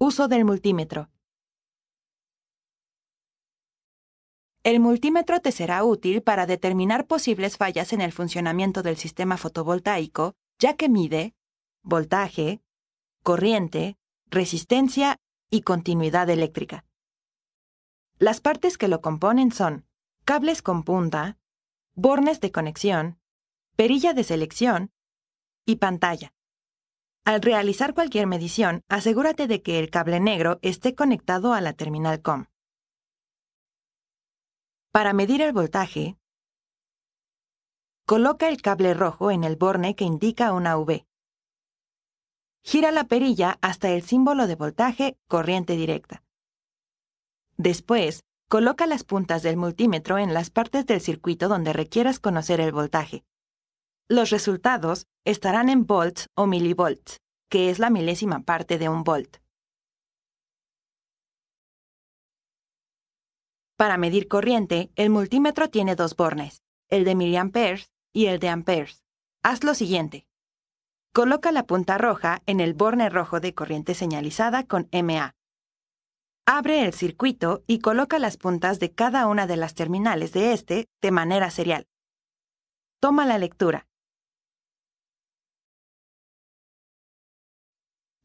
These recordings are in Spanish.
Uso del multímetro. El multímetro te será útil para determinar posibles fallas en el funcionamiento del sistema fotovoltaico, ya que mide voltaje, corriente, resistencia y continuidad eléctrica. Las partes que lo componen son cables con punta, bornes de conexión, perilla de selección y pantalla. Al realizar cualquier medición, asegúrate de que el cable negro esté conectado a la terminal COM. Para medir el voltaje, coloca el cable rojo en el borne que indica una V. Gira la perilla hasta el símbolo de voltaje corriente directa. Después, coloca las puntas del multímetro en las partes del circuito donde requieras conocer el voltaje. Los resultados estarán en volts o milivolts, que es la milésima parte de un volt. Para medir corriente, el multímetro tiene dos bornes, el de miliamperes y el de amperes. Haz lo siguiente. Coloca la punta roja en el borne rojo de corriente señalizada con MA. Abre el circuito y coloca las puntas de cada una de las terminales de este de manera serial. Toma la lectura.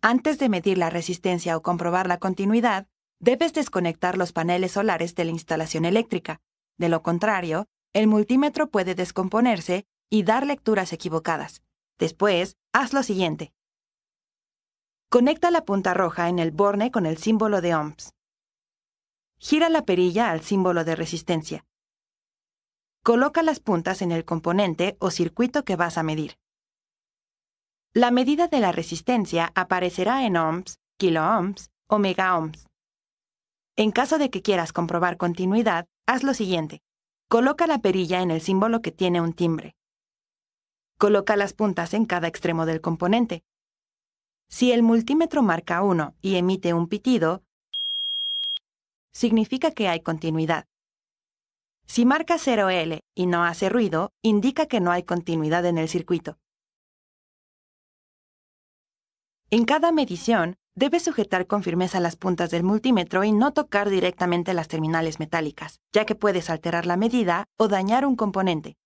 Antes de medir la resistencia o comprobar la continuidad, debes desconectar los paneles solares de la instalación eléctrica. De lo contrario, el multímetro puede descomponerse y dar lecturas equivocadas. Después, haz lo siguiente. Conecta la punta roja en el borne con el símbolo de ohms. Gira la perilla al símbolo de resistencia. Coloca las puntas en el componente o circuito que vas a medir. La medida de la resistencia aparecerá en ohms, kiloohms o megaohms. En caso de que quieras comprobar continuidad, haz lo siguiente. Coloca la perilla en el símbolo que tiene un timbre. Coloca las puntas en cada extremo del componente. Si el multímetro marca 1 y emite un pitido, significa que hay continuidad. Si marca 0L y no hace ruido, indica que no hay continuidad en el circuito. En cada medición, debes sujetar con firmeza las puntas del multímetro y no tocar directamente las terminales metálicas, ya que puedes alterar la medida o dañar un componente.